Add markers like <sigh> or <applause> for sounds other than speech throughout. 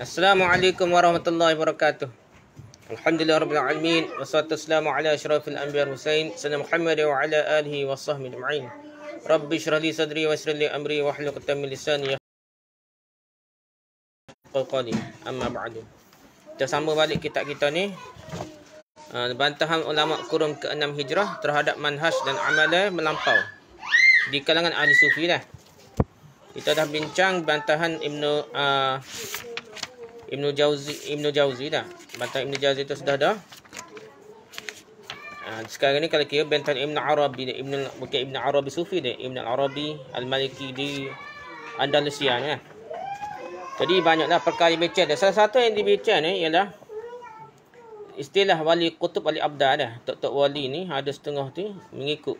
Assalamualaikum warahmatullahi wabarakatuh. Alhamdulillah rabbil alamin wassalatu wassalamu ala asyrafil anbiya'i wal mursalin sayyidina Muhammad wa ala alihi washabbihi ajma'in. Rabbi israh li sadri wayassir li amri wahlul 'uqdatam min lisani yafqahu qawli. Amma ba'du. Kita sambung balik kitab kita ni. Uh, bantahan ulama kurun ke-6 Hijrah terhadap manhaj dan amalan melampau di kalangan ahli sufi lah. Kita dah bincang bantahan Ibnu uh, Ibnu Jauzi Ibnu Jauzi dah. Bantahan Ibnu Jauzi itu sudah dah. Uh, sekarang ni kalau kira bantahan Ibnu Arabi ni Ibnu bukan Ibnu Arabi sufi ni Ibnu Arabi Al-Maliki di Andalusia ni. Lah. Jadi banyaklah perkara yang bincang. Dan salah satu yang dibincang ni ialah istilah wali kutub wali abda dah. Tok-tok wali ni ada setengah tu mengikut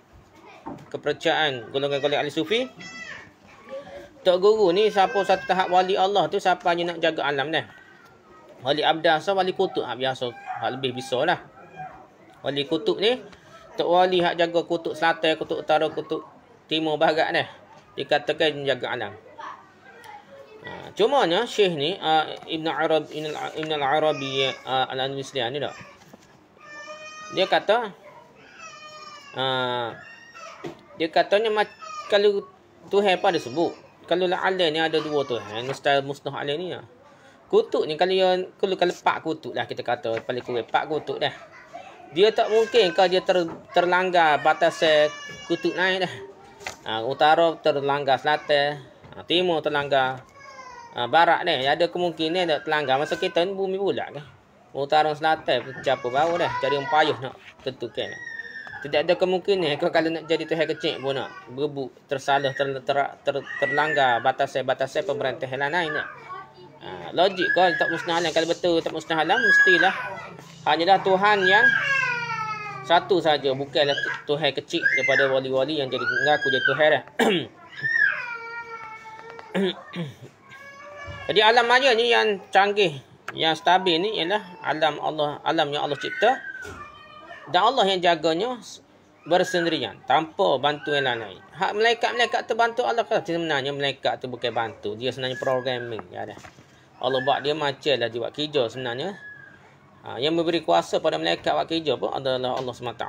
kepercayaan golongan-golongan ahli sufi Tok Guru ni siapa satu tahap wali Allah tu siapa yang nak jaga alam dah. Wali Abdah so wali kutub. Ha, biasa. Ha, lebih bisa lah. Wali kutub ni. Tok Wali hak jaga kutub selatan, kutub utara, kutub timur bahagat dah. Dikatakan jaga alam. Cuma ha, cumanya Syekh ni. Uh, Ibn Arab, Ibn Al-Arabi ha, Al-Anwisliyah ni tak. Dia kata. Dia katanya ma- kalau Tuhan pun ada sebut. Kalau la'ala ni ada dua Tuhan. Mustahil musnah ala ni lah. Kutuk ni kalau yang kalau kalau pak kutuk lah kita kata paling kurang pak kutuk dah. Dia tak mungkin kalau dia ter, terlanggar batas kutuk naik dah. Ha, utara terlanggar selatan, ha, timur terlanggar ha, barat ni. Ada kemungkinan tak terlanggar masa kita ni bumi bulat kan. Utara selatan pecah bau dah. Jadi payah nak tentukan. Lah. Tidak ada kemungkinan kau kalau nak jadi Tuhan kecil pun nak berbuk, tersalah, ter, ter, ter, terlanggar batas-batas pemerintah yang lain nak. Uh, logik kau tak musnah alam. Kalau betul tak musnah alam, mestilah hanyalah Tuhan yang satu saja bukanlah Tuhan kecil daripada wali-wali yang jadi mengaku jadi Tuhan lah. <coughs> jadi alam maya ni yang canggih, yang stabil ni ialah alam Allah, alam yang Allah cipta dan Allah yang jaganya bersendirian tanpa bantu yang lain. Hak malaikat-malaikat tu bantu Allah ke? Sebenarnya malaikat tu bukan bantu, dia sebenarnya programming, ya dah. Allah buat dia macam lah dia buat kerja sebenarnya. Ha, yang memberi kuasa pada malaikat buat kerja pun adalah Allah SWT.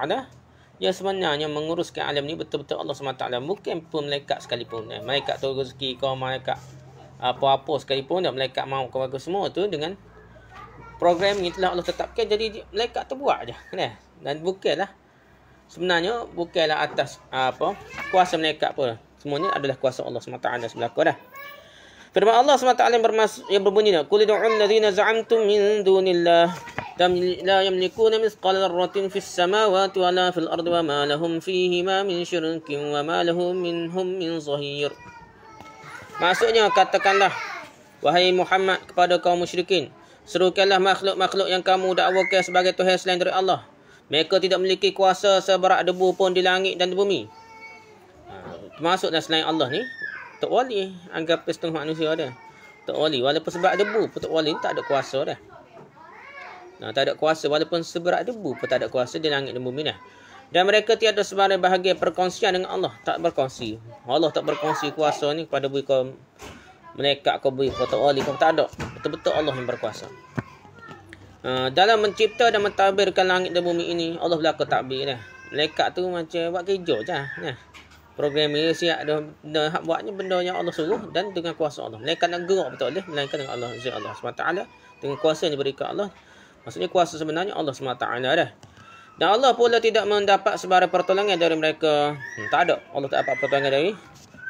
Dia sebenarnya menguruskan alam ni betul-betul Allah SWT. Mungkin pun malaikat sekalipun. Eh. Malaikat tu rezeki kau, malaikat apa-apa sekalipun. Dan malaikat mau kau semua tu dengan program yang telah Allah tetapkan. Jadi malaikat tu buat je. Kena? Eh dan bukanlah sebenarnya bukanlah atas ah, apa kuasa mereka apa semuanya adalah kuasa Allah SWT belaka dah firman Allah SWT yang, bermas- yang berbunyi qul ad'u allazina za'amtum min dunillah tam la yamlikuna misqala dharratin fis samawati wa la fil ardi wa ma lahum fihi ma min syirkin wa ma lahum minhum min zahir maksudnya katakanlah wahai Muhammad kepada kaum musyrikin Serukanlah makhluk-makhluk yang kamu dakwakan sebagai Tuhan selain dari Allah. Mereka tidak memiliki kuasa seberat debu pun di langit dan di bumi. Ha, termasuk dan selain Allah ni, tak wali anggap setengah manusia dia. Tak wali walaupun seberat debu pun tak wali, tak ada kuasa dah. Nah, ha, tak ada kuasa walaupun seberat debu pun tak ada kuasa di langit dan bumi dah. Dan mereka tiada sebarang bahagian perkongsian dengan Allah. Tak berkongsi. Allah tak berkongsi kuasa ni kepada bui buku mereka kau bui kau tak wali kau tak ada. Betul-betul Allah yang berkuasa. Ah, dalam mencipta dan mentadbirkan langit dan bumi ini, Allah berlaku takbir dah. Malaikat tu macam buat kerja je lah. Ya. Program ini siap dah, dah buatnya benda yang Allah suruh dan dengan kuasa Allah. Malaikat nak gerak betul dia. Malaikat dengan Allah Zia Allah SWT. Lah. Dengan kuasa yang diberikan Allah. Maksudnya kuasa sebenarnya Allah SWT lah dah. Dan Allah pula tidak mendapat sebarang pertolongan dari mereka. Hmm, tak ada. Allah tak dapat pertolongan dari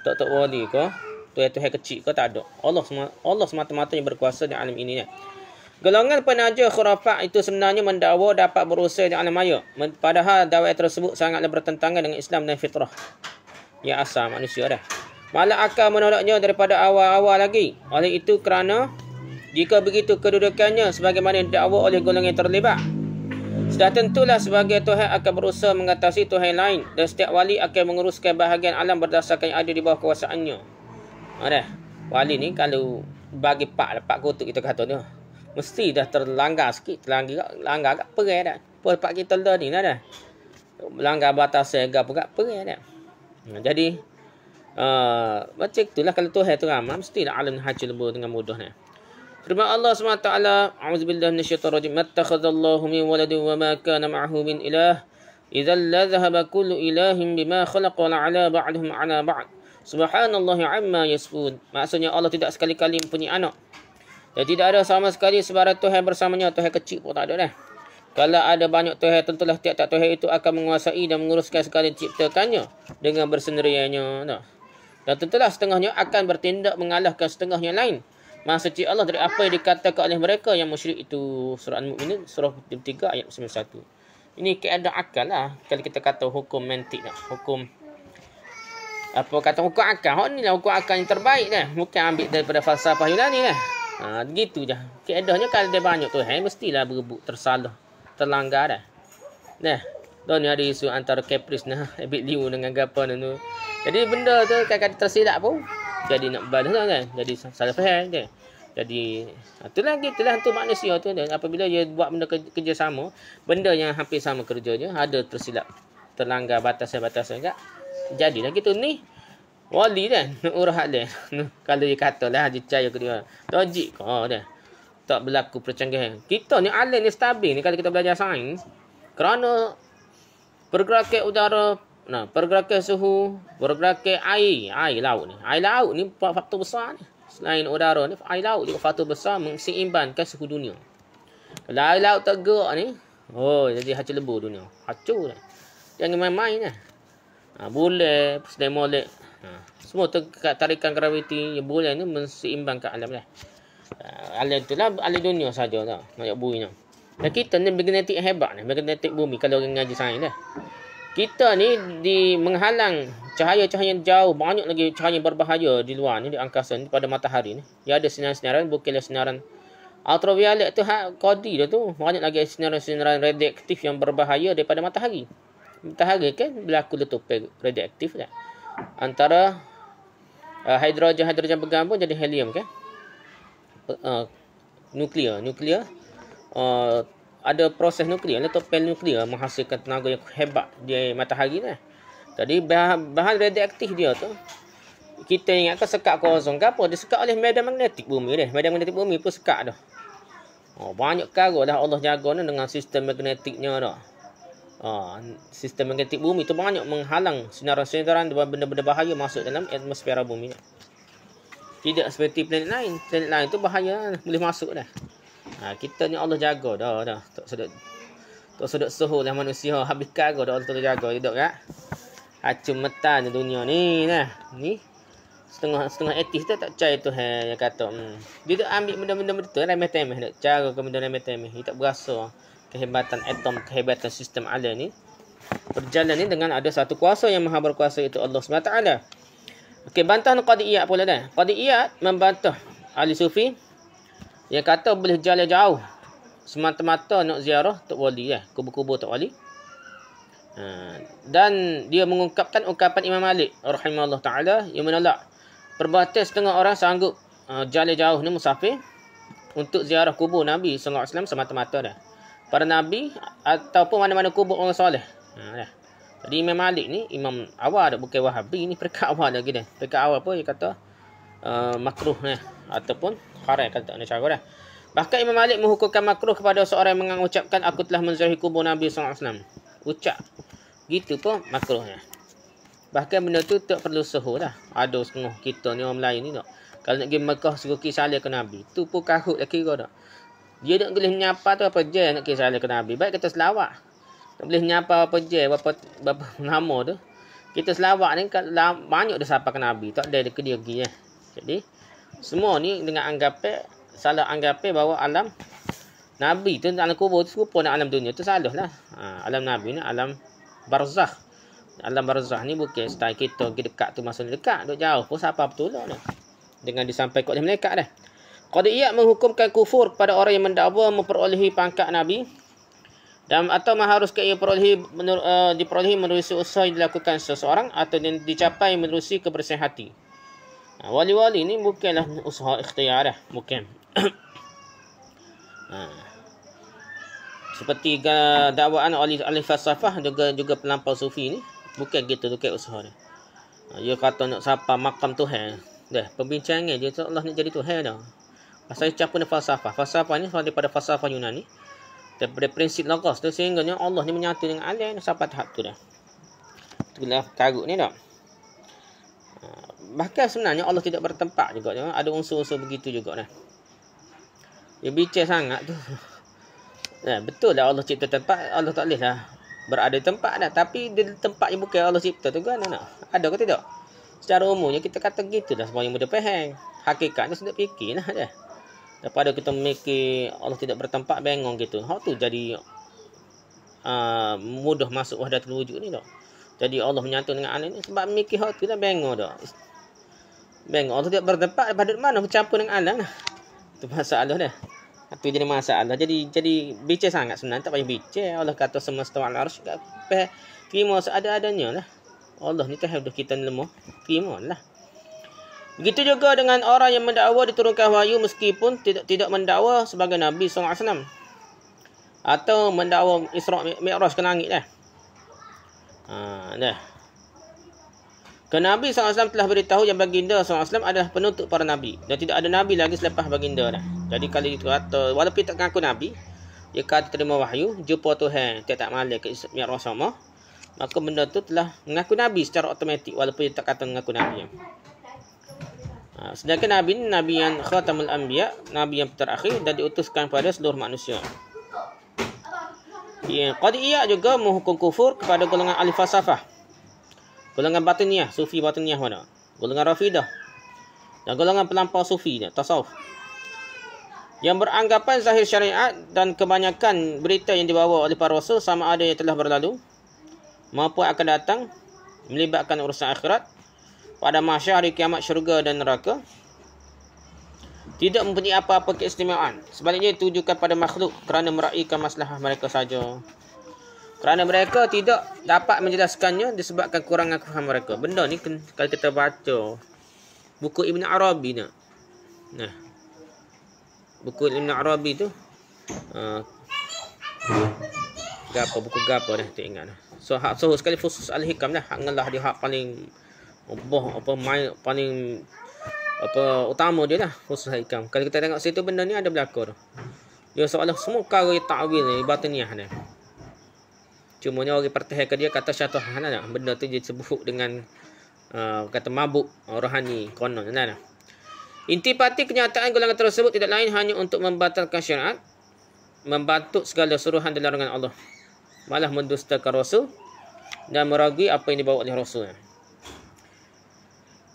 Tok Tok Wali ke. Tuhan Tuhan kecil ke tak ada. Allah semata-mata yang berkuasa di alam ini. Ya. Golongan penaja khurafat itu sebenarnya mendakwa dapat berusaha di alam maya. Padahal dakwaan tersebut sangatlah bertentangan dengan Islam dan fitrah. Ya asal manusia dah. Malah akal menolaknya daripada awal-awal lagi. Oleh itu kerana jika begitu kedudukannya sebagaimana dakwa oleh golongan yang terlibat. Sudah tentulah sebagai Tuhan akan berusaha mengatasi Tuhan lain dan setiap wali akan menguruskan bahagian alam berdasarkan yang ada di bawah kuasaannya. Ada. Ha, wali ni kalau bagi pak lepak kutuk kita kata tu. Mesti dah terlanggar sikit. Terlanggar langgar agak perai dah. Apa tempat kita letak ni lah dah dah. Melanggar batas agak agak perai dah. Hmm, jadi. Uh, macam lah kalau Tuhan tu ramah. Mesti lah alam haji lebur dengan mudah ni. Firman Allah SWT. A'udzubillah minasyaitan syaitan rajim. Mattakhazallahu min waladu wa ma kana ma'ahu min ilah. Iza la zahaba kullu ilahim bima khalaqa la'ala ba'aduhum ala ba'ad. Subhanallah amma yasfud. Maksudnya Allah tidak sekali-kali mempunyai anak. Dia eh, tidak ada sama sekali sebarang Tuhan bersamanya. Tuhan kecil pun tak ada dah. Kalau ada banyak Tuhan, tentulah tiap-tiap Tuhan itu akan menguasai dan menguruskan segala ciptakannya dengan bersendiriannya. Dan tentulah setengahnya akan bertindak mengalahkan setengahnya lain. Masa cik Allah dari apa yang dikatakan oleh mereka yang musyrik itu surah Al-Mu'min surah 3 ayat 91. Ini keadaan akal lah. Kalau kita kata hukum mentik lah. Hukum. Apa kata hukum akal. Hukum lah, hukum akal yang terbaik lah. Mungkin ambil daripada falsafah Yunani lah. Ha, gitu je. Keedahnya kalau dia banyak tu, hai, eh, mestilah berebut tersalah. Terlanggar dah. Eh. Nah, tu ni ada isu antara kepris ni. Ha, <laughs> Abid liu dengan gapa ni tu. Jadi benda tu kadang-kadang tersilap pun. Jadi nak balas tu lah, kan. Jadi salah faham kan. Jadi, itulah ha, gitu lah tu manusia tu. Dan Apabila dia buat benda kerjasama, benda yang hampir sama kerjanya, ada tersilap. Terlanggar batasan-batasan Jadi, Jadilah gitu ni wali dia <laughs> urahat dia kalau dia kata lah dia caya ke dia logik ke oh, dia tak berlaku percanggahan kita ni alam ni stabil ni kalau kita belajar sains kerana pergerakan udara nah pergerakan suhu pergerakan air air laut ni air laut ni faktor besar ni selain udara ni air laut juga faktor besar mengseimbangkan suhu dunia kalau air laut tegak ni oh jadi hancur lebur dunia hancur lah jangan main-main lah ha, boleh selain molek semua terkat tarikan graviti yang bulan ni ke alam lah. Uh, alam tu lah alam dunia saja lah. Banyak bumi ni. Dan kita ni magnetik hebat ni. Magnetik bumi kalau orang ngaji sains lah. Kita ni di menghalang cahaya-cahaya yang jauh. Banyak lagi cahaya yang berbahaya di luar ni. Di angkasa ni pada matahari ni. Dia ada sinaran-sinaran. Bukanlah sinaran ultraviolet tu. Ha, kodi dia tu. Banyak lagi sinaran-sinaran radioaktif yang berbahaya daripada matahari. Matahari kan berlaku letupan radioaktif lah. Antara hidrogen-hidrogen ah, uh, pegang pun jadi helium kan uh, nuklear nuklear uh, ada proses nuklear atau lah, pel nuklear menghasilkan tenaga yang hebat di matahari kan jadi bahan, bahan radioaktif dia tu kita ingatkan sekat kosong ke apa dia sekat oleh medan magnetik bumi dia medan magnetik bumi pun sekat dah Oh, banyak karo dah Allah jaga ni dengan sistem magnetiknya dah. Ha, sistem magnetik bumi itu banyak menghalang sinaran-sinaran dan benda-benda bahaya masuk dalam atmosfera bumi. Tidak seperti planet lain. Planet lain itu bahaya boleh masuk dah. Ha, kita ni Allah jaga dah dah. Tak sedut tak sedut suhu lah manusia habis kagak dah Allah tu jaga hidup kan. Ya. Hacum metan dunia ni nah. Ni setengah setengah etis tu tak cai tu ha yang kata hmm. dia tu ambil benda-benda betul remeh temeh nak cara ke benda remeh temeh dia tak berasa kehebatan atom, kehebatan sistem Allah ni berjalan ni dengan ada satu kuasa yang maha berkuasa itu Allah SWT. Okey, bantahan Qadiyat pula dah. Qadiyat membantah Ali sufi yang kata boleh jalan jauh semata-mata nak ziarah Tok Wali lah. Kubur-kubur Tok Wali. Ha, dan dia mengungkapkan ungkapan Imam Malik rahimahullah ta'ala yang menolak perbatas setengah orang sanggup ha, jalan jauh ni musafir untuk ziarah kubur Nabi SAW semata-mata dah para nabi ataupun mana-mana kubur orang soleh. Hmm, ya. Jadi Imam Malik ni imam awal dak bukan Wahabi ni perkak awal lagi dah gitu. awal apa dia kata uh, makruh ya. ataupun haram kan tak ada cara dah. Bahkan Imam Malik menghukumkan makruh kepada seorang yang mengucapkan aku telah menziarahi kubur Nabi SAW. Ucap. Gitu pun makruhnya. Bahkan benda tu tak perlu suhu lah. Ada setengah kita ni orang Melayu ni tak. Kalau nak pergi Mekah suruh kisah ke Nabi. Tu pun kahut lah kira tak. Dia nak boleh nyapa tu apa je nak kisah ke Nabi. Baik kita selawat. Tak boleh nyapa apa je berapa, berapa nama <laughs> tu. Kita selawat ni banyak dah sapa ke Nabi. Tak ada dia kedia ya. Eh. Jadi semua ni dengan anggap salah anggap bahawa alam Nabi tu alam kubur tu serupa dengan alam dunia tu salah lah. Ha, alam Nabi ni alam barzah. Alam barzah ni bukan style kita pergi dekat tu masa dekat. Duk jauh pun siapa betul lah Dengan disampaikan kot dia melekat dah. Qadiyat menghukumkan kufur kepada orang yang mendakwa memperolehi pangkat Nabi dan atau mengharuskan ia perolehi, menur, uh, diperolehi menerusi usaha yang dilakukan seseorang atau yang dicapai menerusi kebersihan hati. Ha, wali-wali ini bukanlah usaha ikhtiarah. Bukan. <coughs> Ha. Seperti dakwaan alif Alif as-safah juga juga pelampau sufi ini bukan gitu bukan kayak usaha dia. Ha, dia kata nak siapa makam Tuhan. Dah, perbincangan dia Allah nak jadi Tuhan dah saya campur dengan falsafah. Falsafah ni daripada falsafah Yunani. Daripada prinsip logos tu sehingganya Allah ni menyatu dengan alam sampai tahap tu dah. Itulah karut ni tak. Ha, bahkan sebenarnya Allah tidak bertempat juga. Ya. Ada unsur-unsur begitu juga dah. Dia bicara sangat tu. Ya, <laughs> betul lah Allah cipta tempat. Allah tak boleh lah berada tempat dah. Tapi dia tempat yang bukan Allah cipta tu kan. Nak. Ada ke tidak? Secara umumnya kita kata gitu dah. Semua yang mudah hakikat Hakikatnya sudah fikir lah. Ya daripada kita memikir Allah tidak bertempat bengong gitu hak tu jadi uh, mudah masuk wahdatul wujud ni dok jadi Allah menyatu dengan alam ni sebab memikir hak tu dah bengong dok bengong Allah tidak bertempat daripada mana bercampur dengan alam lah tu masalah dah itu jadi masalah. Jadi jadi bice sangat sebenarnya tak payah bice. Allah kata semesta wal arsy kat pe kimo seada-adanya lah. Allah ni tahu kan dah kita lemah. Kimo lah. Begitu juga dengan orang yang mendakwa diturunkan wahyu meskipun tidak tidak mendakwa sebagai Nabi SAW. Atau mendakwa Isra' Mi'raj ke langit dah. Ha, dah. Kerana Nabi SAW telah beritahu yang baginda SAW adalah penutup para Nabi. Dan tidak ada Nabi lagi selepas baginda dah. Jadi kali itu kata, walaupun tak mengaku Nabi, ia kata terima wahyu, jumpa Tuhan, tak tak malik ke Mi'raj sama. Maka benda tu telah mengaku Nabi secara otomatik walaupun dia tak kata mengaku Nabi. Ha, sedangkan Nabi ini Nabi yang khatamul anbiya Nabi yang terakhir dan diutuskan kepada seluruh manusia Ya, Qadiyah juga menghukum kufur kepada golongan ahli falsafah. Golongan batiniah, sufi batiniah mana? Golongan rafidah. Dan golongan pelampau sufi, tasawuf. Yang beranggapan zahir syariat dan kebanyakan berita yang dibawa oleh para rasul sama ada yang telah berlalu maupun akan datang melibatkan urusan akhirat pada masyarakat hari kiamat syurga dan neraka tidak mempunyai apa-apa keistimewaan sebaliknya tujukan pada makhluk kerana meraihkan masalah mereka saja kerana mereka tidak dapat menjelaskannya disebabkan kurangan kefahaman mereka benda ni kalau kita baca buku Ibn Arabi ni nah buku Ibn Arabi tu uh, gapo buku gapo dah tak ingat dah so hak so sekali al hikam lah hak ngelah dia hak paling boh apa main paling apa utama dia lah khusus haikam kalau kita tengok situ benda ni ada berlaku tu dia seolah semua kari ta'wil ni batiniah ni cuma ni orang pertahankan ke dia kata syatuh kan, kan? Lah. benda tu dia sebut dengan uh, kata mabuk uh, rohani konon kan, lah, kan? Lah. intipati kenyataan golongan tersebut tidak lain hanya untuk membatalkan syariat membatuk segala suruhan dan larangan Allah malah mendustakan rasul dan meragui apa yang dibawa oleh rasulnya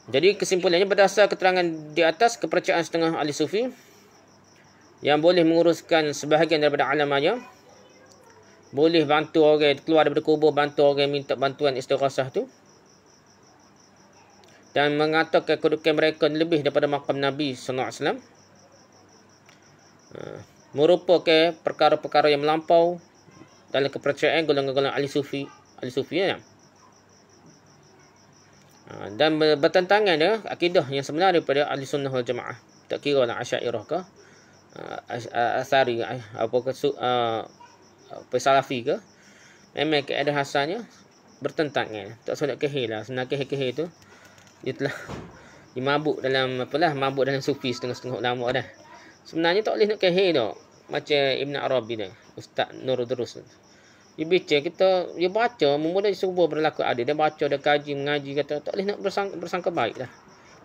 jadi kesimpulannya berdasar keterangan di atas kepercayaan setengah ahli sufi yang boleh menguruskan sebahagian daripada alamanya boleh bantu orang keluar daripada kubur bantu orang minta bantuan istighasah tu dan mengatakan kedudukan mereka lebih daripada makam Nabi sallallahu alaihi wasallam eh, merupakan perkara-perkara yang melampau dalam kepercayaan golongan-golongan ahli sufi ahli sufi ya. Ha, dan bertentangan dia akidah yang sebenar daripada ahli sunnah wal jamaah tak kira lah asyairah ke ha, asari eh, apa ke uh, ha, pesalafi ke memang keadaan hasannya bertentangan tak sunat kehilah sunat kehil-kehil tu dia telah dia mabuk dalam apalah mabuk dalam sufi setengah-setengah lama dah sebenarnya tak boleh nak kehil tu macam Ibn Arabi ni Ustaz Nur Durus tu dia baca kita dia baca memula serba berlaku ada dia baca dia kaji mengaji kata tak boleh nak bersangka, bersangka baik lah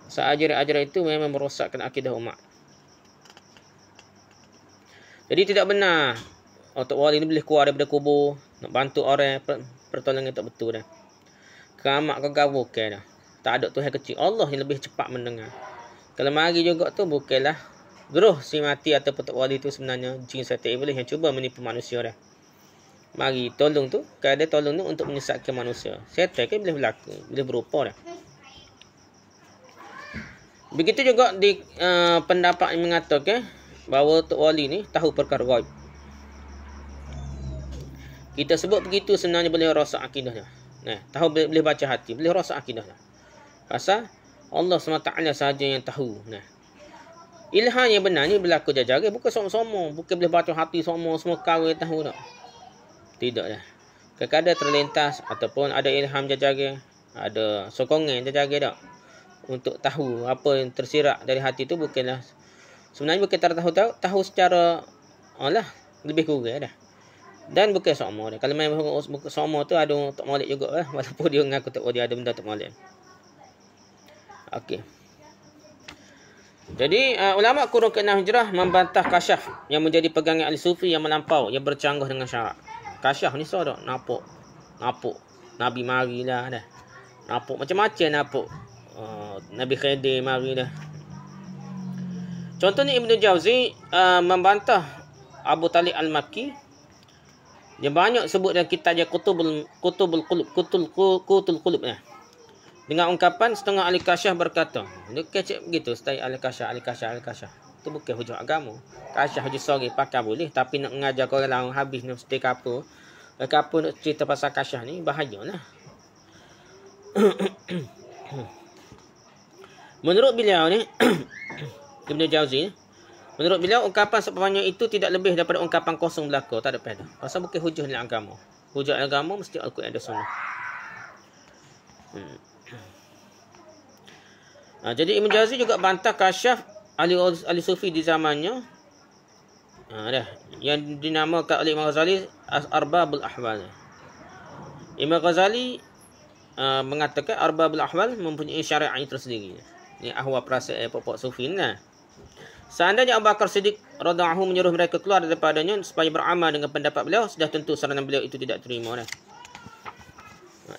sebab ajaran-ajaran itu memang merosakkan akidah umat jadi tidak benar oh, Tok Wali ni boleh keluar daripada kubur nak bantu orang pertolongan tak betul dah Kamak kau gawakan dah tak ada Tuhan kecil Allah yang lebih cepat mendengar kalau mari juga tu bukanlah Geruh si mati ataupun tak wali tu sebenarnya jin setiap iblis yang cuba menipu manusia dah mari tolong tu kerana tolong tu untuk menyesatkan manusia setan kan boleh berlaku boleh berupa dah begitu juga di uh, pendapat yang mengatakan bahawa Tok Wali ni tahu perkara gaib kita sebut begitu sebenarnya boleh rosak akidahnya nah tahu boleh, boleh baca hati boleh rosak akidahnya pasal Allah SWT sahaja yang tahu nah Ilham yang benar ni berlaku jajah. Bukan semua, sama Bukan boleh baca hati semua sama Semua kawai tahu tak tidak dah. Kekada terlintas ataupun ada ilham jaga-jaga, ada sokongan jaga-jaga dah. Untuk tahu apa yang tersirat dari hati tu bukanlah sebenarnya bukan tak tahu-tahu tahu secara alah lebih kurang dah. Dan bukan sama dia. Kalau main sama tu ada tak molek juga lah. <laughs> Walaupun dia mengaku tak dia ada benda tak molek. Okey. Jadi uh, ulama kurung ke-6 hijrah membantah kasyaf yang menjadi pegangan al-sufi yang melampau yang bercanggah dengan syarak. Kasyah ni sah tak Napuk Napuk Nabi marilah dah Napuk macam-macam napuk uh, Nabi Khedir marilah Contohnya Ibn Jauzi uh, Membantah Abu Talib Al-Makki Dia banyak sebut dalam kitab dia Kutubul Kutubul kulub, Kutul Kutul Qulub eh. Dengan ungkapan setengah Ali Kasyah berkata Dia kecep begitu Setai Ali Kasyah Ali Kasyah Ali Kasyah tu bukan hujung agama. Kasih hujung sore pakai boleh tapi nak mengajar kau lah, orang lain habis ni mesti kapo. Kapo nak cerita pasal kasih ni bahayalah. <coughs> menurut beliau ni <coughs> Ibnu Jauzi ni, menurut beliau ungkapan sepanjang itu tidak lebih daripada ungkapan kosong belaka, tak ada pada. Pasal bukan hujung ni agama. Hujung agama mesti Al-Quran ada sunnah. Hmm. Nah, jadi Ibn Jazi juga bantah kasyaf Ali ahli sufi di zamannya ha, dah. yang dinamakan oleh Imam Ghazali Arbabul Ahwal Imam Ghazali uh, mengatakan Arbabul Ahwal mempunyai syariat yang tersendiri ini ahwa perasaan eh, pokok sufi ni lah Seandainya Abu Bakar Siddiq radhiyallahu menyuruh mereka keluar daripadanya supaya beramal dengan pendapat beliau, sudah tentu saranan beliau itu tidak terima. Dah. Kan?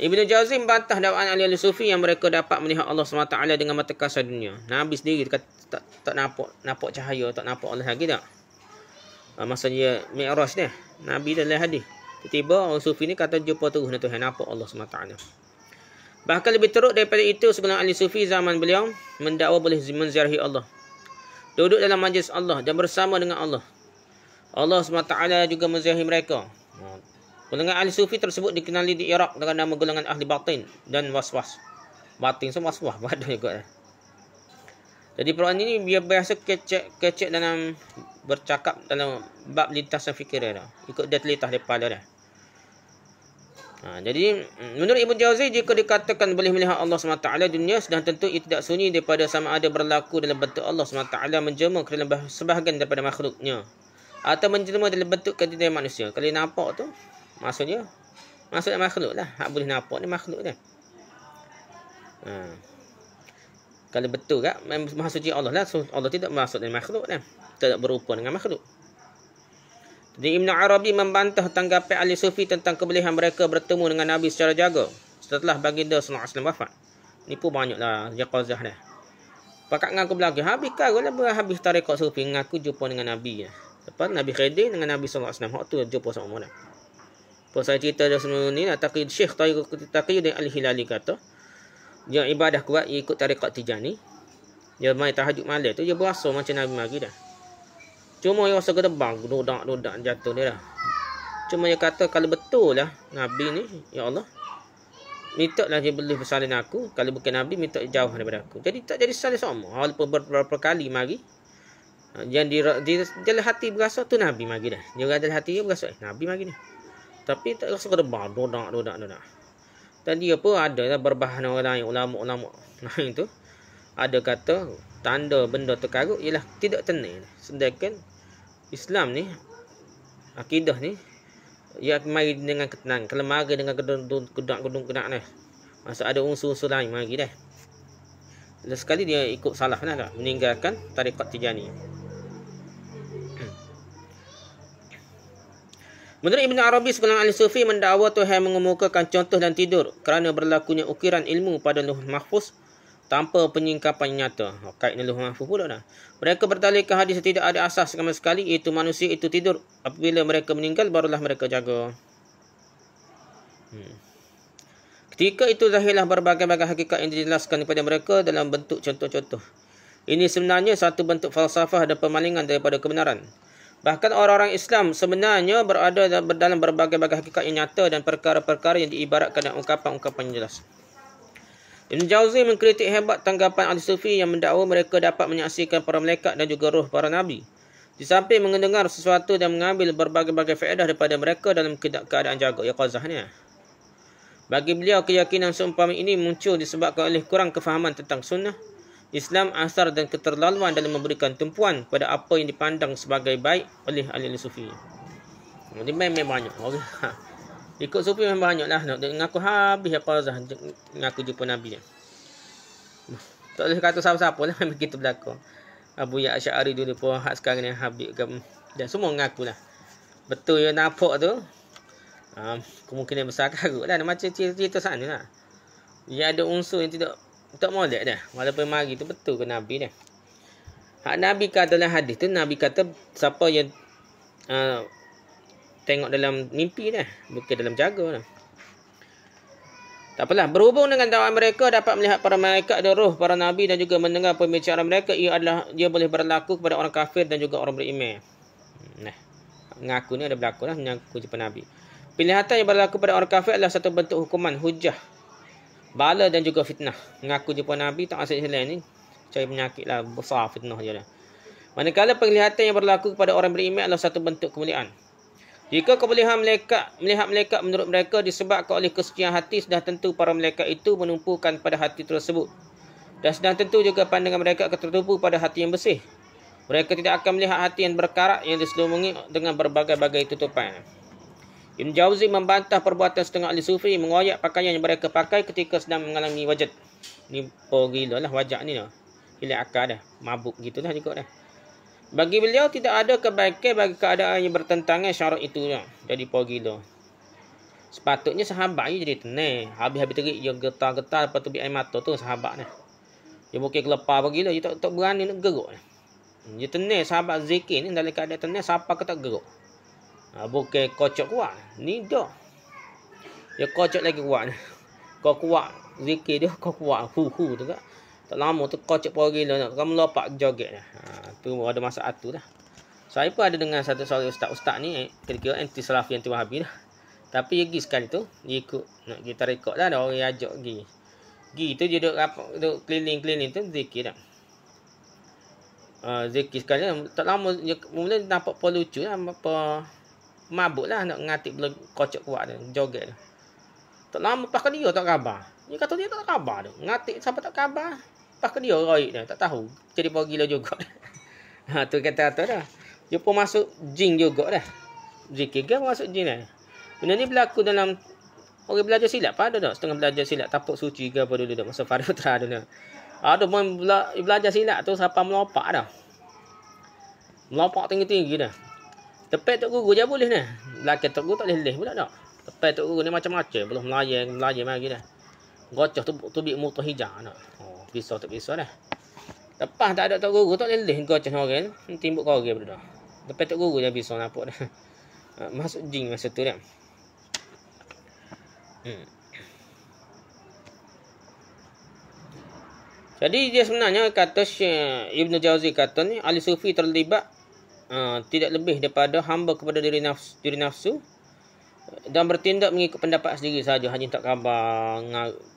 Ibnu Jazim membantah dakwaan Ali al sufi yang mereka dapat melihat Allah SWT dengan mata kasar dunia. Nabi sendiri kata, tak, tak nampak, nampak cahaya, tak nampak Allah lagi tak? Uh, ah, maksudnya mi'raj ni. Nabi dalam hadis. Tiba-tiba orang sufi ni kata jumpa terus dengan Tuhan. Nampak Allah SWT. Bahkan lebih teruk daripada itu segala ahli sufi zaman beliau mendakwa boleh menziarahi Allah. Duduk dalam majlis Allah dan bersama dengan Allah. Allah SWT juga menziarahi mereka. Ah, Golongan ahli sufi tersebut dikenali di Iraq dengan nama golongan ahli batin dan waswas. Batin semua waswas pada <laughs> juga. Jadi perkara ini dia biasa kecek-kecek dalam bercakap dalam bab lintas fikiran Ikut dia telitah daripada dia. Ha, jadi mm, menurut Ibn Jauzi jika dikatakan boleh melihat Allah SWT dunia sudah tentu ia tidak sunyi daripada sama ada berlaku dalam bentuk Allah SWT menjelma ke dalam sebahagian daripada makhluknya atau menjelma dalam bentuk ketidak manusia. Kalau nampak tu maksudnya maksudnya makhluk lah hak boleh nampak ni makhluk dia ha. kalau betul tak maksudnya Allah lah so Allah tidak masuk dengan makhluk lah. tidak berupa dengan makhluk jadi Ibn Arabi membantah tanggapan ahli sufi tentang kebolehan mereka bertemu dengan Nabi secara jaga setelah baginda sallallahu alaihi wasallam wafat ni pun banyaklah jaqazah dia Pakat dengan aku belakang. Habis lah, habis tarikat sufi. Dengan aku jumpa dengan Nabi. Lepas Nabi Khedir dengan Nabi SAW. Hak tu jumpa sama mana. Pun saya cerita dah semua ni lah. Taqid Syekh Taqid Taqid Al-Hilali kata. Dia ibadah kuat ikut tarikat Tijani. Dia main tahajud malam tu. Dia berasa macam Nabi Mahdi dah. Cuma dia rasa kedebang. Dodak-dodak jatuh dia dah. Cuma dia kata kalau betul lah Nabi ni. Ya Allah. Minta lah dia boleh bersalin aku. Kalau bukan Nabi, minta dia jauh daripada aku. Jadi tak jadi salin sama. Walaupun beberapa kali mari. Yang dia, dia, dia, dia hati berasa tu Nabi mari dah. Dia ada hati dia berasa. Eh, Nabi mari dah. Tapi tak rasa kena bah, donak, donak, donak. Tadi apa ada lah berbahan orang lain, ulama-ulama lain <laughs> tu. Ada kata tanda benda terkarut ialah tidak tenang. Sedangkan Islam ni, akidah ni, ia mari dengan ketenangan. Kalau mari dengan gedung-gedung kena ni. Masa ada unsur-unsur lain, mari dah. Sekali dia ikut salah lah, meninggalkan tarikat tijani. Menurut Ibn Arabi, sekolah Ali sufi mendakwa Tuhan mengemukakan contoh dan tidur kerana berlakunya ukiran ilmu pada Nuh Mahfuz tanpa penyingkapan nyata. Ha, kait ni Luhum Mahfuz pula dah. Mereka ke hadis tidak ada asas sama sekali iaitu manusia itu tidur. Apabila mereka meninggal, barulah mereka jaga. Hmm. Ketika itu zahirlah berbagai-bagai hakikat yang dijelaskan kepada mereka dalam bentuk contoh-contoh. Ini sebenarnya satu bentuk falsafah dan pemalingan daripada kebenaran. Bahkan orang-orang Islam sebenarnya berada dalam berbagai-bagai hakikat yang nyata dan perkara-perkara yang diibaratkan dan ungkapan-ungkapan yang jelas. Ibn Jauzi mengkritik hebat tanggapan ahli sufi yang mendakwa mereka dapat menyaksikan para malaikat dan juga roh para nabi. Di samping mendengar sesuatu dan mengambil berbagai-bagai faedah daripada mereka dalam keadaan jaga yaqazahnya. Bagi beliau, keyakinan seumpama ini muncul disebabkan oleh kurang kefahaman tentang sunnah Islam asar dan keterlaluan dalam memberikan tumpuan pada apa yang dipandang sebagai baik oleh ahli sufi. Jadi memang banyak. Ha. Ikut sufi memang banyak lah. Nak ngaku habis apa ya, Ngaku jumpa Nabi. Tak boleh kata siapa-siapa lah. <laughs> Begitu berlaku. Abu Ya Asyari dulu pun hak sekarang ni Habib dan semua mengaku lah. Betul yang nampak tu. kemungkinan besar <laughs> karut lah. Macam cerita-cerita sana lah. Yang ada unsur yang tidak tak molek dah. Walaupun mari tu betul ke Nabi dah. Hak Nabi kata dalam hadis tu, Nabi kata siapa yang uh, tengok dalam mimpi dah. Bukan dalam jaga dah. Tak apalah. Berhubung dengan dakwaan mereka dapat melihat para malaikat dan roh para Nabi dan juga mendengar pembicaraan mereka. Ia adalah dia boleh berlaku kepada orang kafir dan juga orang beriman. Hmm, nah, ngaku ni ada berlaku lah. Mengaku jumpa Nabi. Penglihatan yang berlaku pada orang kafir adalah satu bentuk hukuman, hujah bala dan juga fitnah. Mengaku jumpa Nabi tak masuk Islam ni cari penyakit lah besar fitnah dia lah. Manakala penglihatan yang berlaku kepada orang beriman adalah satu bentuk kemuliaan. Jika kebolehan melekat, melihat mereka menurut mereka disebabkan oleh kesucian hati sudah tentu para mereka itu menumpukan pada hati tersebut. Dan sudah tentu juga pandangan mereka akan tertumpu pada hati yang bersih. Mereka tidak akan melihat hati yang berkarat yang diselumungi dengan berbagai-bagai tutupan. Ibn Jauzi membantah perbuatan setengah ahli sufi mengoyak pakaian yang mereka pakai ketika sedang mengalami wajat. Ni oh, lah wajat ni. Gila lah. akal dah. Mabuk gitu dah cukup dah. Bagi beliau tidak ada kebaikan bagi keadaan yang bertentangan syarat itu. Lah. Jadi pun Sepatutnya sahabat ni jadi tenang. Habis-habis terik dia getar-getar lepas tu biar mata tu sahabat ni. Dia mungkin kelepar pun gila. Dia tak, tak berani nak geruk. Dia tenang sahabat zikir ni dalam keadaan tenang siapa ke tak geruk ha, bukan kocok kuat ni dah dia kocok lagi kuat kau kuat zikir dia kau kuat hu hu tu kak tak lama tu kocok pagi lah nak kamu lopak joget lah ha, tu ada masa tu lah saya pun ada dengan satu seorang ustaz-ustaz ni eh, kira-kira anti salafi anti wahabi lah tapi pergi sekali tu dia ikut nak kita rekod lah ada orang yang ajak pergi pergi tu dia duduk, rapat, duduk keliling-keliling tu zikir lah Uh, ah, Zeki sekali tak lama dia mula nampak pelucu lah apa mabuk lah nak ngatik belah kocok kuat ni, joget tu. Tak lama pas ke dia tak khabar. Dia kata dia tak khabar tu. Ngatik siapa tak khabar. Pas ke dia raik dia, tak tahu. Jadi bawa gila juga. <laughs> ha, tu kata tu dah. Dia pun masuk jing juga dah. Zikir kan masuk jin dah. Benda ni berlaku dalam orang belajar silat pada tak? Setengah belajar silat tapuk suci ke apa dulu <laughs> tak? Masa Farutra tu ni. Ada pun belajar silat tu sampai melompak dah. Melompak tinggi-tinggi dah. Tepat tok guru je boleh ni. Laki tok guru tak boleh leh pula tak. Tepat tok guru ni macam-macam belum melayan melayan lagi dah. Gocoh tu tu bik mutah hijau nak. Oh, bisa tak bisa dah. Lepas tak ada tok guru tak leh gocoh orang, nanti buk kau orang dah. Tepat tok guru je bisa nampak dah. Ha, masuk jing masa tu dah. Hmm. Jadi dia sebenarnya kata Ibn Jauzi kata ni Ali Sufi terlibat Ah, tidak lebih daripada hamba kepada diri nafsu, diri nafsu dan bertindak mengikut pendapat sendiri saja hanya tak khabar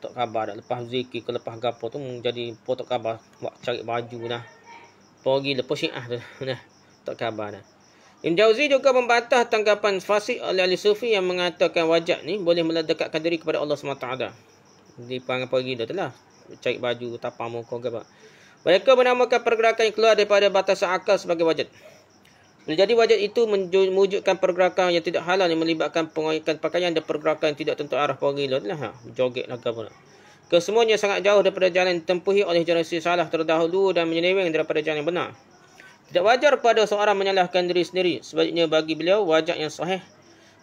tak khabar lepas zikir ke lepas gapo tu menjadi potok khabar buat cari baju nah pergi lepas syiah tu nah <laughs> tak khabar dah Ibn Jauzi juga membantah tanggapan fasik oleh ahli sufi yang mengatakan wajah ni boleh meledekatkan diri kepada Allah SWT. Di pangan pergi dah telah cari baju tapa muka ke Mereka menamakan pergerakan yang keluar daripada batasan akal sebagai wajah. Boleh jadi wajah itu mewujudkan pergerakan yang tidak halal yang melibatkan pengoyakan pakaian dan pergerakan yang tidak tentu arah pengilat. Lah, ha, joget lah kabar. Kesemuanya sangat jauh daripada jalan yang ditempuhi oleh generasi salah terdahulu dan menyeleweng daripada jalan yang benar. Tidak wajar kepada seorang menyalahkan diri sendiri. Sebaliknya bagi beliau, wajah yang sahih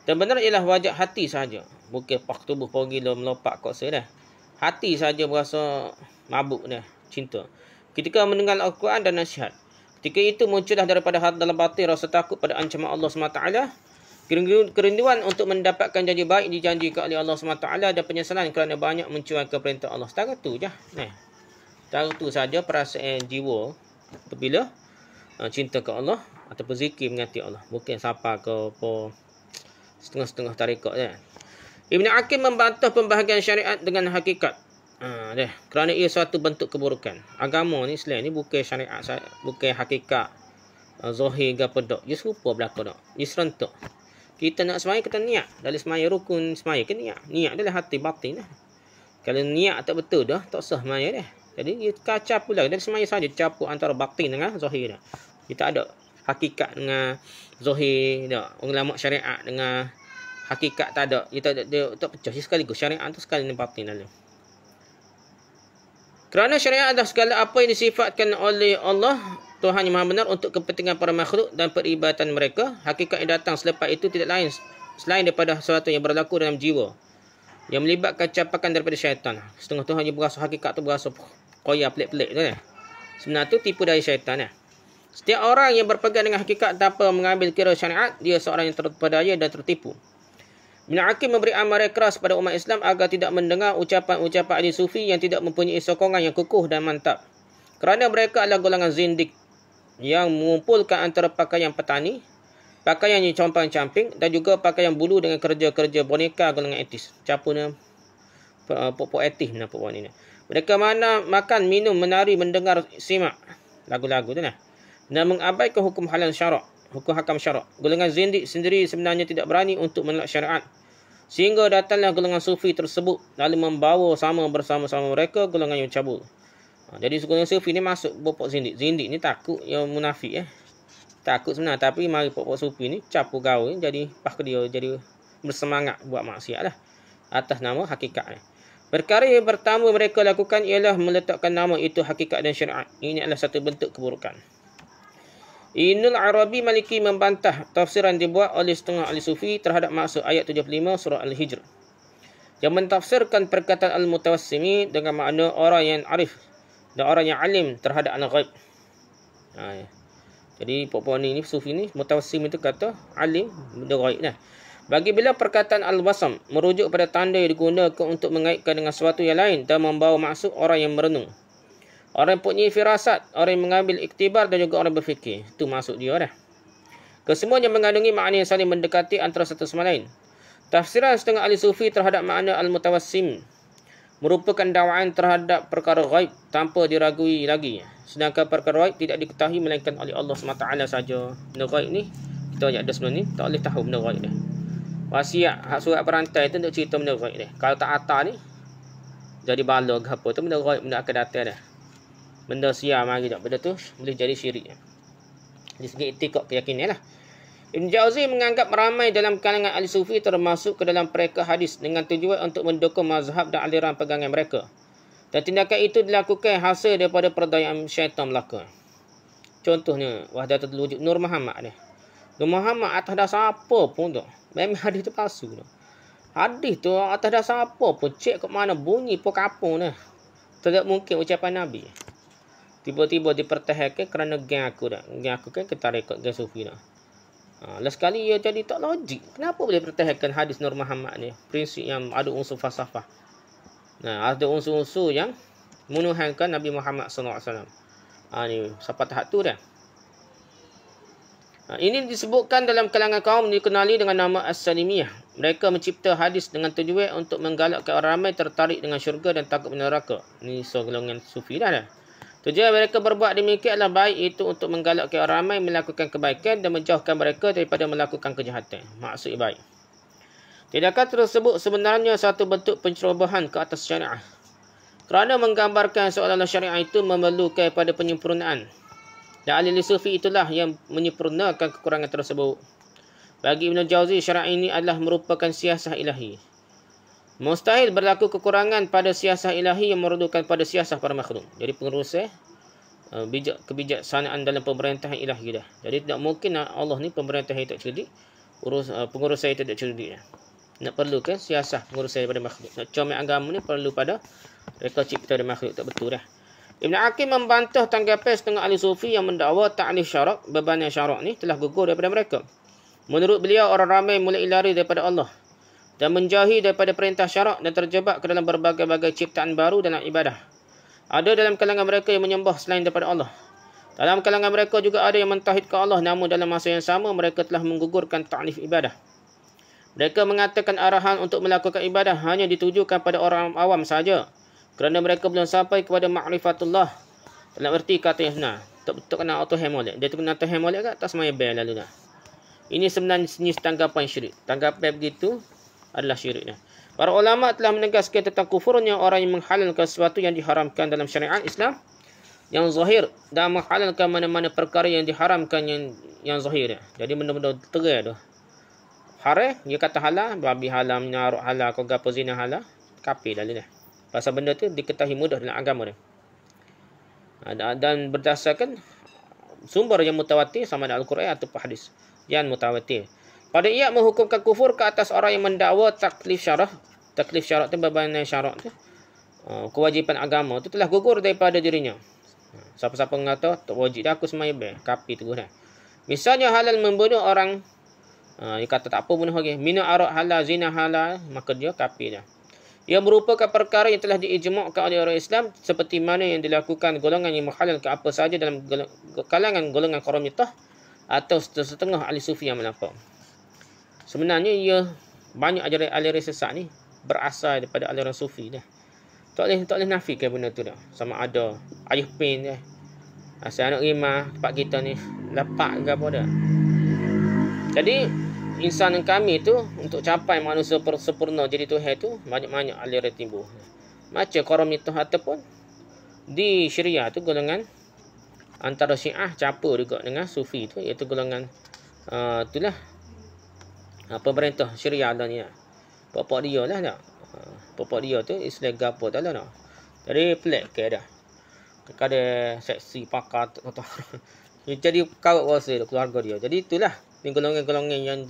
dan benar ialah wajah hati saja. Bukan pak tubuh pergi lo melompat kok, saya dah. Hati sahaja berasa mabuk dah, cinta. Ketika mendengar Al-Quran dan nasihat. Ketika itu muncullah daripada hati dalam batin rasa takut pada ancaman Allah SWT. Kerinduan untuk mendapatkan janji baik dijanjikan oleh Allah SWT dan penyesalan kerana banyak mencuai perintah Allah. Setara tu je. Nah. Setara tu saja perasaan jiwa apabila uh, cinta ke Allah atau berzikir mengerti Allah. Mungkin siapa ke setengah-setengah tarikat. Kan? Ibn Akim membantah pembahagian syariat dengan hakikat. Ha, deh. Kerana ia satu bentuk keburukan. Agama ni selain ni bukan syariat, bukan hakikat uh, Zohir zahir ke apa dak. Dia serupa belaka dak. Dia serentak. Kita nak semai kita niat. Dalam semai rukun semai ke niat. Niat adalah hati batin lah. Kalau niat tak betul dah, tak sah semai dah. Jadi dia kacau pula. dari semai saja campur antara batin dengan zohir. dah. Dia tak ada hakikat dengan zohir, dah. Orang lama syariat dengan hakikat tak ada. Dia tak, dia, tak pecah. Dia sekaligus syariat tu sekali ni batin dalam. Kerana syariat adalah segala apa yang disifatkan oleh Allah Tuhan yang maha benar untuk kepentingan para makhluk dan peribatan mereka, hakikat yang datang selepas itu tidak lain selain daripada sesuatu yang berlaku dalam jiwa yang melibatkan capakan daripada syaitan. Setengah Tuhan yang berasa hakikat tu berasa koyak pelik-pelik itu. kan. Sebenarnya tu tipu dari syaitan ya. Setiap orang yang berpegang dengan hakikat tanpa mengambil kira syariat, dia seorang yang terpedaya dan tertipu. Ibn Hakim memberi amaran keras pada umat Islam agar tidak mendengar ucapan-ucapan ahli sufi yang tidak mempunyai sokongan yang kukuh dan mantap. Kerana mereka adalah golongan zindik yang mengumpulkan antara pakaian petani, pakaian yang compang-camping dan juga pakaian bulu dengan kerja-kerja boneka golongan etis. Capunya pokok uh, etis nak pokok ini. Mereka mana makan, minum, menari, mendengar, simak lagu-lagu tu lah. Dan mengabaikan hukum halal syarak, hukum hakam syarak. Golongan zindik sendiri sebenarnya tidak berani untuk menolak syariat Sehingga datanglah golongan sufi tersebut lalu membawa sama bersama-sama mereka golongan yang cabul. Ha, jadi golongan sufi ni masuk bopok zindik. Zindik ni takut yang munafik eh. Takut sebenarnya tapi mari bopok sufi ni capu gaul ni jadi pas dia jadi bersemangat buat maksiat lah. Atas nama hakikat ni. Perkara yang pertama mereka lakukan ialah meletakkan nama itu hakikat dan syariat. Ini adalah satu bentuk keburukan. Inul Arabi Maliki membantah tafsiran dibuat oleh setengah ahli sufi terhadap maksud ayat 75 surah Al-Hijr. Yang mentafsirkan perkataan Al-Mutawassimi dengan makna orang yang arif dan orang yang alim terhadap Al-Ghaib. Ha, ya. Jadi pokok puan ni, ni sufi ni Mutawassimi itu kata alim dan Ghaib. Nah. Bagi bila perkataan Al-Wasam merujuk pada tanda yang digunakan untuk mengaitkan dengan sesuatu yang lain dan membawa maksud orang yang merenung. Orang punya firasat, orang mengambil iktibar dan juga orang berfikir. Itu masuk dia dah. Kesemuanya mengandungi makna yang saling mendekati antara satu sama lain. Tafsiran setengah ahli sufi terhadap makna al-mutawassim merupakan dakwaan terhadap perkara ghaib tanpa diragui lagi. Sedangkan perkara ghaib tidak diketahui melainkan oleh Allah SWT saja. Benda ghaib ni, kita ajak ada sebelum ni, tak boleh tahu benda ghaib ni. Wasiat, hak surat perantai tu untuk cerita benda ghaib ni. Kalau tak atas ni, jadi balog. ke apa tu benda ghaib benda akan datang dah benda siam lagi tak benda tu boleh jadi syirik di segi itikad keyakinan lah Ibn Jauzi menganggap ramai dalam kalangan ahli sufi termasuk ke dalam mereka hadis dengan tujuan untuk mendukung mazhab dan aliran pegangan mereka. Dan tindakan itu dilakukan hasil daripada perdayaan syaitan Melaka. Contohnya, wahdatul wujud Nur Muhammad ni. Nur Muhammad atas dasar apa pun tu. Memang hadis tu palsu tu. Hadis tu atas dasar apa pun. Cek ke mana bunyi pun kapung ni. Tidak mungkin ucapan Nabi tiba-tiba dipertahankan kerana geng aku dah. Geng aku kan kita rekod geng sufi dah. Ha, last kali ia jadi tak logik. Kenapa boleh pertahankan hadis Nur Muhammad ni? Prinsip yang ada unsur falsafah. Nah, ada unsur-unsur yang menuhankan Nabi Muhammad SAW. Ha, ni, siapa tahap tu dah. Ha, ini disebutkan dalam kalangan kaum dikenali dengan nama As-Salimiyah. Mereka mencipta hadis dengan tujuan untuk menggalakkan orang ramai tertarik dengan syurga dan takut neraka. Ini so golongan sufi dah dah. Tujuan mereka berbuat demikian adalah baik itu untuk menggalakkan orang ramai melakukan kebaikan dan menjauhkan mereka daripada melakukan kejahatan. Maksud baik. Tindakan tersebut sebenarnya satu bentuk pencerobohan ke atas syariah. Kerana menggambarkan seolah-olah syariah itu memerlukan pada penyempurnaan. Dan ahli sufi itulah yang menyempurnakan kekurangan tersebut. Bagi Ibn Jauzi, syariah ini adalah merupakan siasah ilahi. Mustahil berlaku kekurangan pada siasah ilahi yang merudukan pada siasah para makhluk. Jadi pengurusnya eh, eh, bijak kebijaksanaan dalam pemerintahan ilahi dah. Jadi tidak mungkin lah Allah ni pemerintah yang tak cerdik. Urus, eh, pengurus saya tidak cerdik. Eh. Nak perlu kan siasah pengurus pada makhluk. Nak comel agama ni perlu pada reka cipta dari makhluk. Tak betul dah. Ibn Akim membantah tanggapan setengah ahli sufi yang mendakwa ta'lif syarak, beban yang syarak ni telah gugur daripada mereka. Menurut beliau, orang ramai mulai lari daripada Allah dan menjauhi daripada perintah syarak dan terjebak ke dalam berbagai-bagai ciptaan baru dalam ibadah. Ada dalam kalangan mereka yang menyembah selain daripada Allah. Dalam kalangan mereka juga ada yang mentahidkan Allah namun dalam masa yang sama mereka telah menggugurkan ta'lif ibadah. Mereka mengatakan arahan untuk melakukan ibadah hanya ditujukan pada orang awam saja kerana mereka belum sampai kepada makrifatullah. Dalam erti kata yang Yahna, tak betul kena auto hemolik. Dia tu kena auto hemolik ke atas main bel lalu dah. Ini sebenarnya tanggapan syirik. Tanggapan begitu, adalah syiriknya. Para ulama telah menegaskan tentang kufurnya orang yang menghalalkan sesuatu yang diharamkan dalam syariat Islam yang zahir dan menghalalkan mana-mana perkara yang diharamkan yang yang zahir. Jadi benda-benda terang tu. Haram dia kata halal, babi halal, menyarok halal, kau gapo zina halal, kafir dah lah. Pasal benda tu diketahui mudah dalam agama ni. Ha, dan berdasarkan sumber yang mutawatir sama ada Al-Quran atau hadis yang mutawatir. Pada ia menghukumkan kufur ke atas orang yang mendakwa taklif syarah. Taklif syarah itu berbanding syarah tu. Ah, kewajipan agama itu telah gugur daripada dirinya. Siapa-siapa mengata, tak wajib dah aku semayah bel. Kapi tu kan. Misalnya halal membunuh orang. Ah, dia kata tak apa bunuh lagi. Okay. Minu arak halal, zina halal. Maka dia kapi dia. Ia merupakan perkara yang telah diijmukkan oleh orang Islam seperti mana yang dilakukan golongan yang menghalal ke apa sahaja dalam kalangan golongan Qaramitah atau setengah ahli sufi yang melampau. Sebenarnya ia banyak ajaran aliran sesat ni berasal daripada aliran sufi dah. Tak boleh tak boleh nafikan benda tu dah. Sama ada ayah pin dah. Ha, Asal anak rimah tempat kita ni lepak ke apa dah. Jadi insan yang kami tu untuk capai manusia sempurna jadi Tuhan tu banyak-banyak aliran timbul. Macam korom itu ataupun di Syria tu golongan antara syiah capa juga dengan sufi tu iaitu golongan uh, itulah ha, pemerintah syariah dan ni ah. pokok dia lah nak ah, pokok dia tu islam gapo tak lah nak jadi flat ke dah kada seksi pakar tu tu <laughs> dia jadi kawat wasi keluarga dia jadi itulah golongan-golongan yang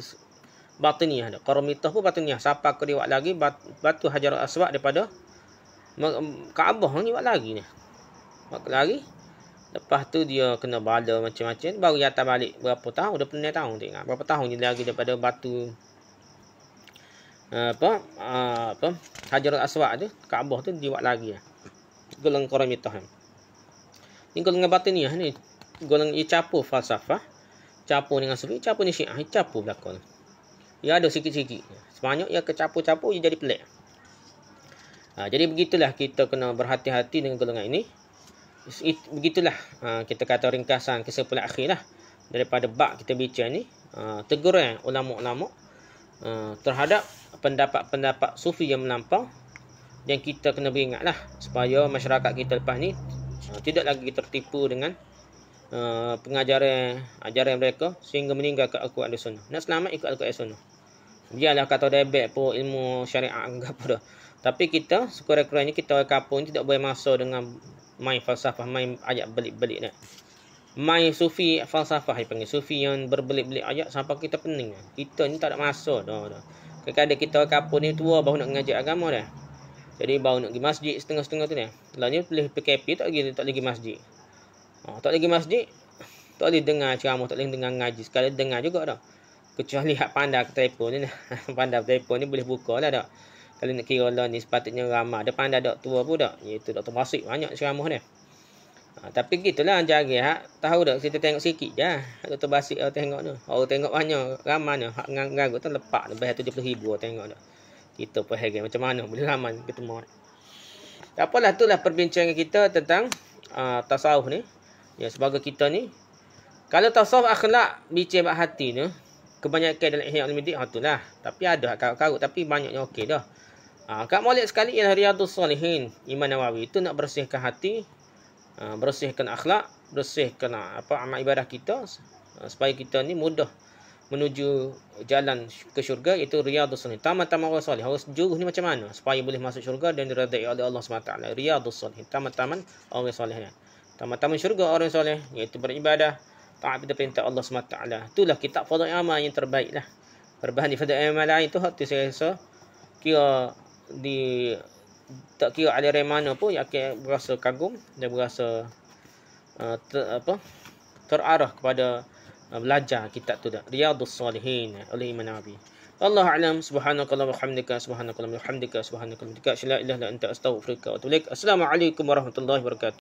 batiniah dah qaramitah pun batiniah siapa ke dia lagi batu hajar aswad daripada Kaabah ni buat lagi ni. Buat lagi. Lepas tu dia kena bala macam-macam. Baru dia atas balik berapa tahun. Dah penuh tahun tu ingat. Lah. Berapa tahun dia lagi daripada batu. Eh, apa. Eh, apa Hajarul aswak tu. Kaabah tu dia buat lagi. Lah. Golong Koramitah. Ini golongan batu ni. Ini Golongan dia capur falsafah. Capur dengan sufi. Capur ni syiah. Capur belakang. Dia ada sikit-sikit. Sebanyak dia kecapur-capur dia jadi pelik. Ha, jadi begitulah kita kena berhati-hati dengan golongan ini it, begitulah uh, kita kata ringkasan kesimpulan akhirlah daripada bab kita bincang ni uh, teguran ulama-ulama uh, terhadap pendapat-pendapat sufi yang melampau yang kita kena beringatlah supaya masyarakat kita lepas ni uh, tidak lagi tertipu dengan uh, pengajaran ajaran mereka sehingga meninggal ke Al-Quran Sunnah. Nak selamat ikut Al-Quran dan Sunnah. Biarlah kata debat pun ilmu syariah <laughs> anggap pun. Tapi kita sekurang-kurangnya kita orang tidak boleh masuk dengan main falsafah main ayat belik-belik nak main sufi falsafah dia panggil sufi yang berbelik-belik ayat sampai kita pening kita ni tak ada masa dah dah kadang kita kapur ni tua baru nak mengajar agama dah jadi baru nak pergi masjid setengah-setengah tu ni lah ni boleh PKP tak lagi tak lagi masjid oh, tak lagi masjid tak boleh dengar ceramah tak boleh dengar ngaji sekali dengar juga dah kecuali hak pandai telefon ni <laughs> pandai telefon ni boleh buka lah dah kalau nak kira lah ni sepatutnya ramah ada pandai tua pun tak iaitu ya, doktor masuk banyak ceramah dia ha, tapi gitulah jari hak tahu dok. kita tengok sikit je ha, doktor basik kalau tengok tu orang tengok banyak ramah ni hak ngaruk tu lepak lebih 70 ribu orang tengok dok. kita pun hege macam mana boleh ramah kita mau tak apalah lah perbincangan kita tentang uh, tasawuf ni ya sebagai kita ni kalau tasawuf akhlak bicara hati ni Kebanyakan dalam ihya ulumuddin ha tu lah. Tapi ada karut-karut tapi banyaknya okey dah. Ha, Kak molek sekali ialah riyadus salihin iman nawawi itu nak bersihkan hati ha, bersihkan akhlak bersihkan ah, apa amal ibadah kita ha, supaya kita ni mudah menuju jalan ke syurga itu riyadus salihin Tama-tama orang salih harus jujur ni macam mana supaya boleh masuk syurga dan diredai oleh Allah SWT riyadus salihin Tama-tama orang salih Tama-tama syurga orang salih iaitu beribadah tak ada perintah Allah SWT itulah kitab fadha'i amal yang terbaik lah berbahan di fadha'i amal lain tu hati saya rasa kira di tak kira ada dari mana pun yang akan berasa kagum dan berasa uh, ter, apa terarah kepada uh, belajar kitab tu dah Riyadhus Salihin oleh Imam Nawawi. Allah alam subhanakallah wa hamdika subhanakallah wa hamdika subhanakallah wa hamdika la ilaha wa atubu Assalamualaikum warahmatullahi wabarakatuh.